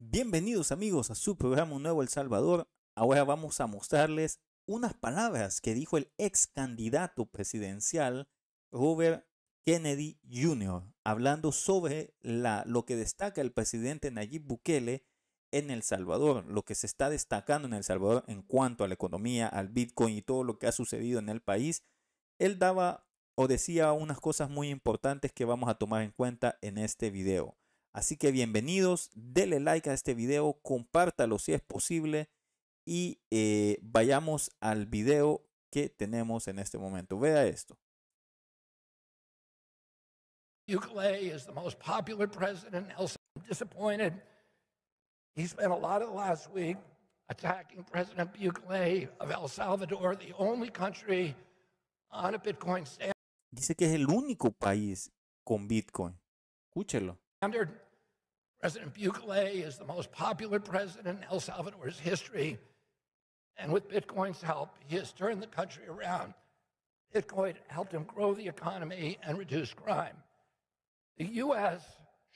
Bienvenidos amigos a su programa Nuevo El Salvador. Ahora vamos a mostrarles unas palabras que dijo el ex candidato presidencial Robert Kennedy Jr. hablando sobre lo que destaca el presidente Nayib Bukele en El Salvador, lo que se está destacando en El Salvador en cuanto a la economía, al Bitcoin y todo lo que ha sucedido en el país. Él daba o decía unas cosas muy importantes que vamos a tomar en cuenta en este video. Así que bienvenidos, denle like a este video, compártalo si es posible y eh, vayamos al video que tenemos en este momento. Vea esto. Dice que es el único país con Bitcoin. Escúchelo. President Bukele is the most popular president in El Salvador's history. And with Bitcoin's help, he has turned the country around. Bitcoin helped him grow the economy and reduce crime. The U.S.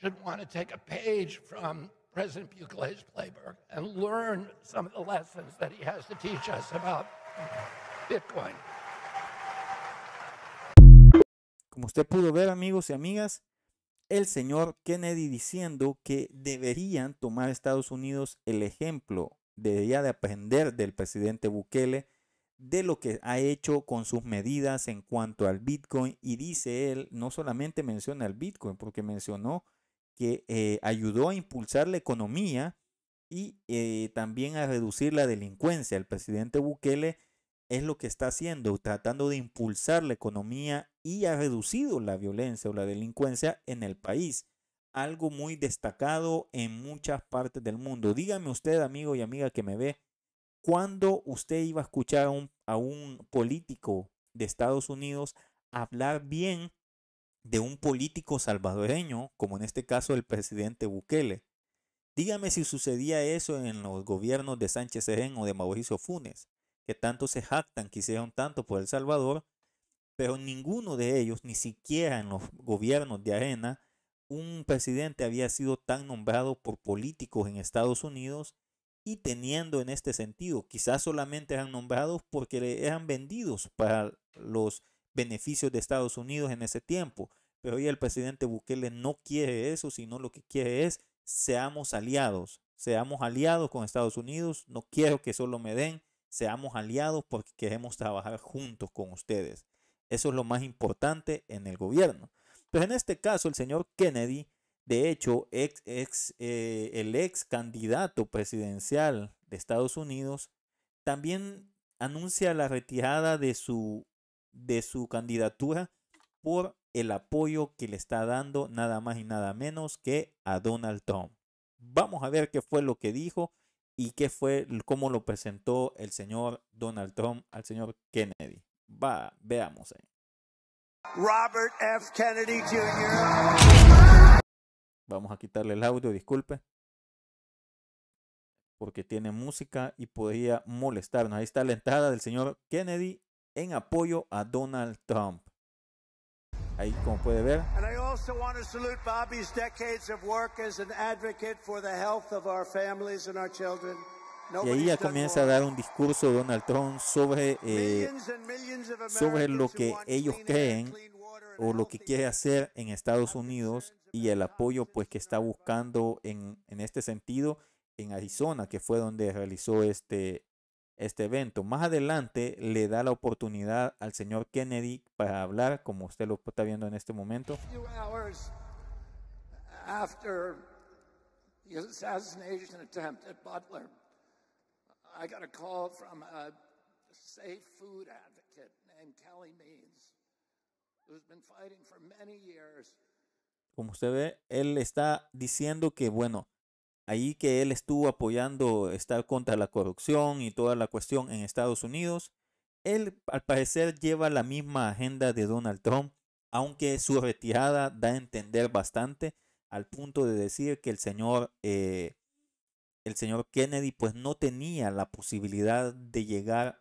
should want to take a page from President Bukele's playbook and learn some of the lessons that he has to teach us about Bitcoin. Como usted pudo ver, amigos y amigas, el señor Kennedy diciendo que deberían tomar Estados Unidos el ejemplo, debería de aprender del presidente Bukele de lo que ha hecho con sus medidas en cuanto al Bitcoin y dice él, no solamente menciona el Bitcoin, porque mencionó que eh, ayudó a impulsar la economía y eh, también a reducir la delincuencia. El presidente Bukele es lo que está haciendo, tratando de impulsar la economía y ha reducido la violencia o la delincuencia en el país. Algo muy destacado en muchas partes del mundo. Dígame usted, amigo y amiga que me ve, ¿cuándo usted iba a escuchar a un, político de Estados Unidos hablar bien de un político salvadoreño, como en este caso el presidente Bukele? Dígame si sucedía eso en los gobiernos de Sánchez Serén o de Mauricio Funes, que tanto se jactan que hicieron tanto por El Salvador pero ninguno de ellos, ni siquiera en los gobiernos de arena, un presidente había sido tan nombrado por políticos en Estados Unidos y teniendo en este sentido, quizás solamente eran nombrados porque eran vendidos para los beneficios de Estados Unidos en ese tiempo. Pero hoy el presidente Bukele no quiere eso, sino lo que quiere es seamos aliados, seamos aliados con Estados Unidos, no quiero que solo me den, seamos aliados porque queremos trabajar juntos con ustedes. Eso es lo más importante en el gobierno. Pues en este caso, el señor Kennedy, de hecho, ex, ex, eh, el ex candidato presidencial de Estados Unidos, también anuncia la retirada de su, de su candidatura por el apoyo que le está dando nada más y nada menos que a Donald Trump. Vamos a ver qué fue lo que dijo y qué fue cómo lo presentó el señor Donald Trump al señor Kennedy. Va, veamos. Eh. Robert F. Kennedy Jr. Vamos a quitarle el audio, disculpe. Porque tiene música y podría molestarnos. Ahí está la entrada del señor Kennedy en apoyo a Donald Trump. Ahí como puede ver. And I also want to salute Bobby's decades of work as an advocate for the health of our families and our children. Y ahí ya comienza a dar un discurso Donald Trump sobre, eh, sobre lo que ellos creen o lo que quiere hacer en Estados Unidos y el apoyo pues que está buscando en, en este sentido en Arizona, que fue donde realizó este, este evento. Más adelante le da la oportunidad al señor Kennedy para hablar, como usted lo está viendo en este momento. after assassination attempt at Butler, como usted ve, él está diciendo que, bueno, ahí que él estuvo apoyando estar contra la corrupción y toda la cuestión en Estados Unidos, él al parecer lleva la misma agenda de Donald Trump, aunque su retirada da a entender bastante al punto de decir que el señor eh, el señor Kennedy pues no tenía la posibilidad de llegar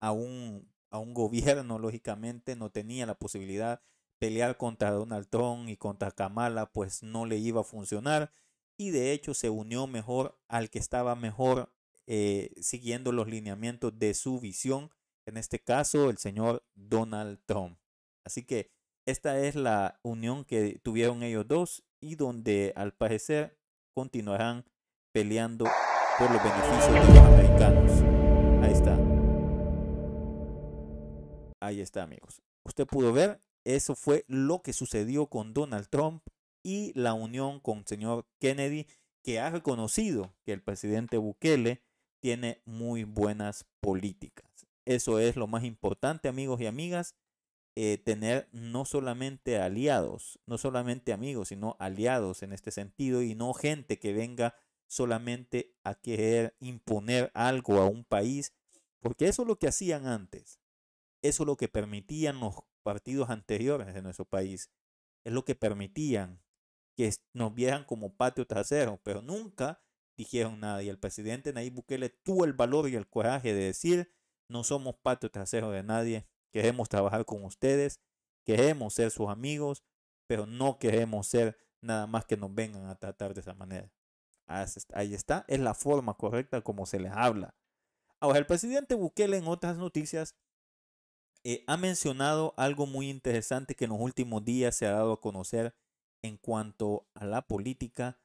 a un, a un gobierno, lógicamente, no tenía la posibilidad pelear contra Donald Trump y contra Kamala pues no le iba a funcionar y de hecho se unió mejor al que estaba mejor eh, siguiendo los lineamientos de su visión, en este caso el señor Donald Trump. Así que esta es la unión que tuvieron ellos dos y donde al parecer continuarán peleando por los beneficios de los americanos. Ahí está. Ahí está, amigos. Usted pudo ver, eso fue lo que sucedió con Donald Trump y la unión con el señor Kennedy, que ha reconocido que el presidente Bukele tiene muy buenas políticas. Eso es lo más importante, amigos y amigas, eh, tener no solamente aliados, no solamente amigos, sino aliados en este sentido y no gente que venga solamente a querer imponer algo a un país, porque eso es lo que hacían antes, eso es lo que permitían los partidos anteriores de nuestro país, es lo que permitían que nos vieran como patio trasero, pero nunca dijeron nada y el presidente Nayib Bukele tuvo el valor y el coraje de decir, no somos patio trasero de nadie, queremos trabajar con ustedes, queremos ser sus amigos, pero no queremos ser nada más que nos vengan a tratar de esa manera. Ahí está, es la forma correcta como se les habla. Ahora, el presidente Bukele en otras noticias eh, ha mencionado algo muy interesante que en los últimos días se ha dado a conocer en cuanto a la política.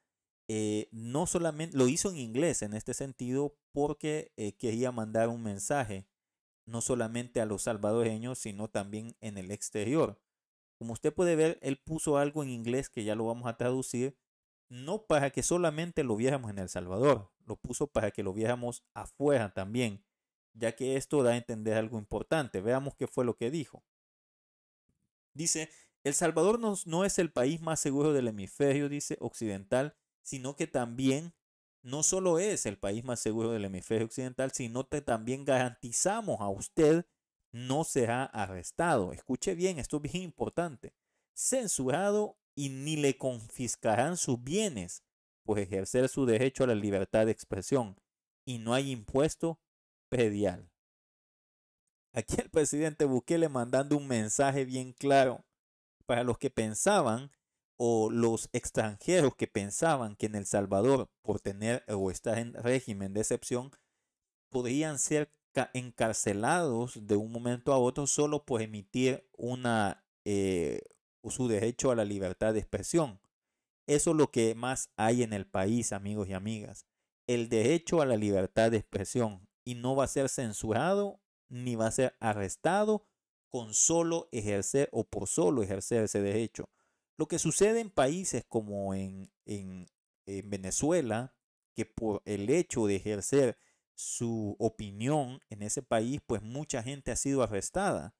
Eh, no solamente lo hizo en inglés en este sentido porque eh, quería mandar un mensaje no solamente a los salvadoreños sino también en el exterior. Como usted puede ver, él puso algo en inglés que ya lo vamos a traducir no para que solamente lo viéramos en El Salvador, lo puso para que lo viéramos afuera también, ya que esto da a entender algo importante. Veamos qué fue lo que dijo. Dice, El Salvador no, es el país más seguro del hemisferio, dice, occidental, sino que también no solo es el país más seguro del hemisferio occidental, sino que también garantizamos a usted no será arrestado. Escuche bien, esto es bien importante. Censurado y ni le confiscarán sus bienes, por pues ejercer su derecho a la libertad de expresión y no hay impuesto predial. Aquí el presidente Bukele mandando un mensaje bien claro para los que pensaban o los extranjeros que pensaban que en El Salvador, por tener o estar en régimen de excepción, podrían ser encarcelados de un momento a otro solo por emitir una, eh, o su derecho a la libertad de expresión. Eso es lo que más hay en el país, amigos y amigas. El derecho a la libertad de expresión y no va a ser censurado ni va a ser arrestado con solo ejercer o por solo ejercer ese derecho. Lo que sucede en países como en, en, en Venezuela, que por el hecho de ejercer su opinión en ese país, pues mucha gente ha sido arrestada.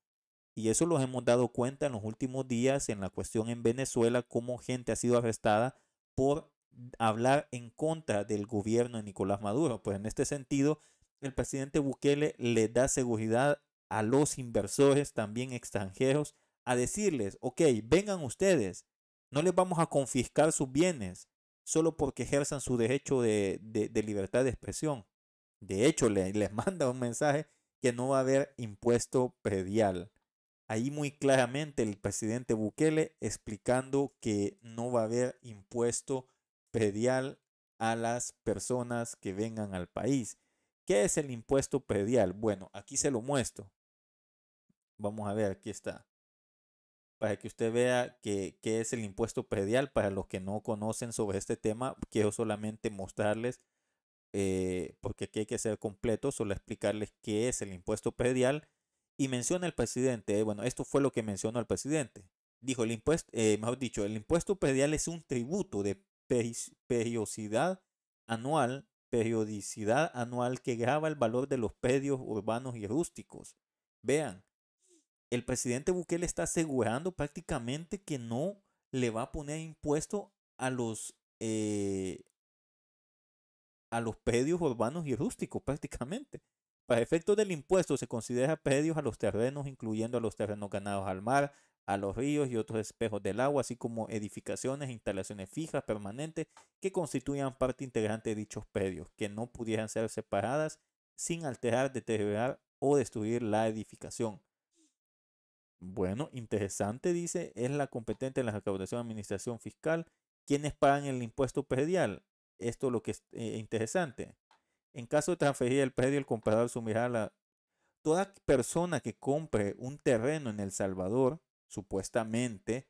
Y eso los hemos dado cuenta en los últimos días en la cuestión en Venezuela, cómo gente ha sido arrestada por hablar en contra del gobierno de Nicolás Maduro. Pues en este sentido, el presidente Bukele le da seguridad a los inversores, también extranjeros, a decirles, ok, vengan ustedes, no les vamos a confiscar sus bienes solo porque ejerzan su derecho de, libertad de expresión. De hecho, les manda un mensaje que no va a haber impuesto predial ahí muy claramente el presidente Bukele explicando que no va a haber impuesto predial a las personas que vengan al país. ¿Qué es el impuesto predial? Bueno, aquí se lo muestro. Vamos a ver, aquí está. Para que usted vea qué es el impuesto predial, para los que no conocen sobre este tema, quiero solamente mostrarles, eh, porque aquí hay que ser completo, solo explicarles qué es el impuesto predial y menciona el presidente, bueno, esto fue lo que mencionó el presidente. Dijo, el impuesto, eh, mejor dicho, el impuesto predial es un tributo de periodicidad anual, periodicidad anual que graba el valor de los predios urbanos y rústicos. Vean, el presidente Bukele está asegurando prácticamente que no le va a poner impuesto a los eh, a los predios urbanos y rústicos prácticamente. Para efectos del impuesto se considera predios a los terrenos, incluyendo a los terrenos ganados al mar, a los ríos y otros espejos del agua, así como edificaciones e instalaciones fijas permanentes que constituyan parte integrante de dichos predios, que no pudieran ser separadas sin alterar, deteriorar o destruir la edificación. Bueno, interesante, dice, es la competente en la recaudación de administración fiscal. quienes pagan el impuesto predial? Esto es lo que es eh, interesante. En caso de transferir el predio, el comprador sumirá la... Toda persona que compre un terreno en El Salvador, supuestamente,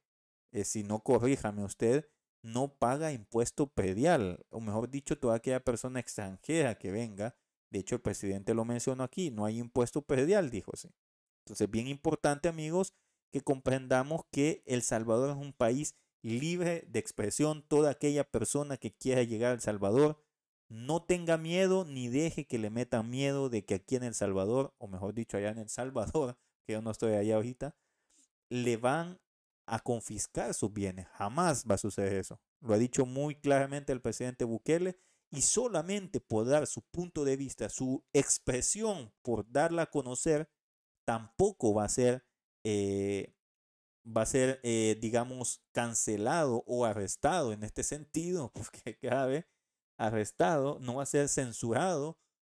eh, si no corríjame usted, no paga impuesto predial, o mejor dicho, toda aquella persona extranjera que venga. De hecho, el presidente lo mencionó aquí, no hay impuesto predial, dijo sí. Entonces, bien importante, amigos, que comprendamos que El Salvador es un país libre de expresión. Toda aquella persona que quiera llegar a El Salvador no tenga miedo ni deje que le metan miedo de que aquí en El Salvador, o mejor dicho, allá en El Salvador, que yo no estoy allá ahorita, le van a confiscar sus bienes. Jamás va a suceder eso. Lo ha dicho muy claramente el presidente Bukele y solamente por dar su punto de vista, su expresión, por darla a conocer, tampoco va a ser, eh, va a ser eh, digamos, cancelado o arrestado en este sentido, porque cada vez arrestado, no va a ser censurado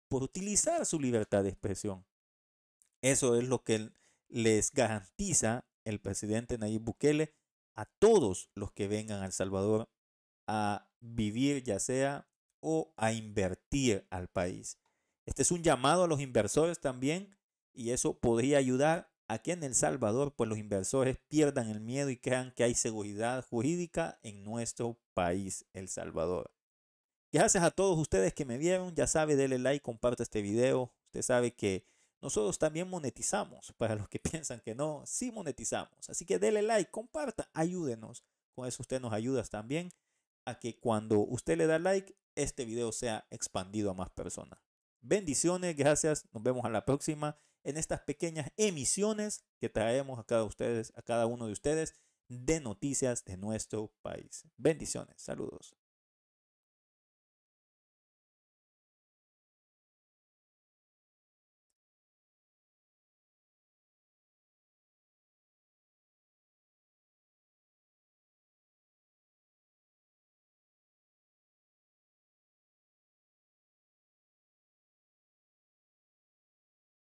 por utilizar su libertad de expresión. Eso es lo que les garantiza el presidente Nayib Bukele a todos los que vengan a El Salvador a vivir ya sea o a invertir al país. Este es un llamado a los inversores también y eso podría ayudar a que en El Salvador pues los inversores pierdan el miedo y crean que hay seguridad jurídica en nuestro país, El Salvador. Gracias a todos ustedes que me vieron. Ya sabe, denle like, comparte este video. Usted sabe que nosotros también monetizamos. Para los que piensan que no, sí monetizamos. Así que denle like, comparta, ayúdenos. Con eso usted nos ayuda también a que cuando usted le da like, este video sea expandido a más personas. Bendiciones, gracias. Nos vemos a la próxima en estas pequeñas emisiones que traemos a cada, ustedes, a cada uno de ustedes de noticias de nuestro país. Bendiciones, saludos.